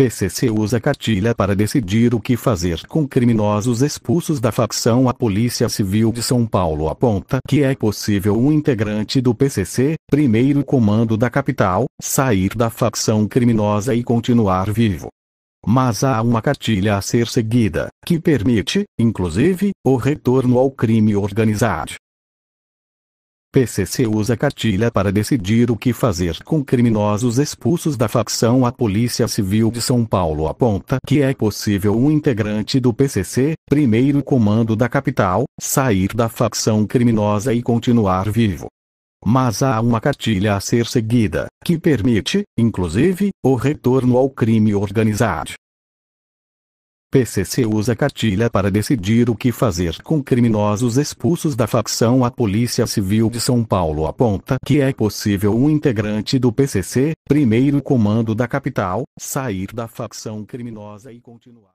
PCC usa cartilha para decidir o que fazer com criminosos expulsos da facção. A Polícia Civil de São Paulo aponta que é possível um integrante do PCC, primeiro comando da capital, sair da facção criminosa e continuar vivo. Mas há uma cartilha a ser seguida, que permite, inclusive, o retorno ao crime organizado. PCC usa cartilha para decidir o que fazer com criminosos expulsos da facção. A Polícia Civil de São Paulo aponta que é possível um integrante do PCC, primeiro comando da capital, sair da facção criminosa e continuar vivo. Mas há uma cartilha a ser seguida, que permite, inclusive, o retorno ao crime organizado. PCC usa cartilha para decidir o que fazer com criminosos expulsos da facção. A Polícia Civil de São Paulo aponta que é possível um integrante do PCC, primeiro comando da capital, sair da facção criminosa e continuar.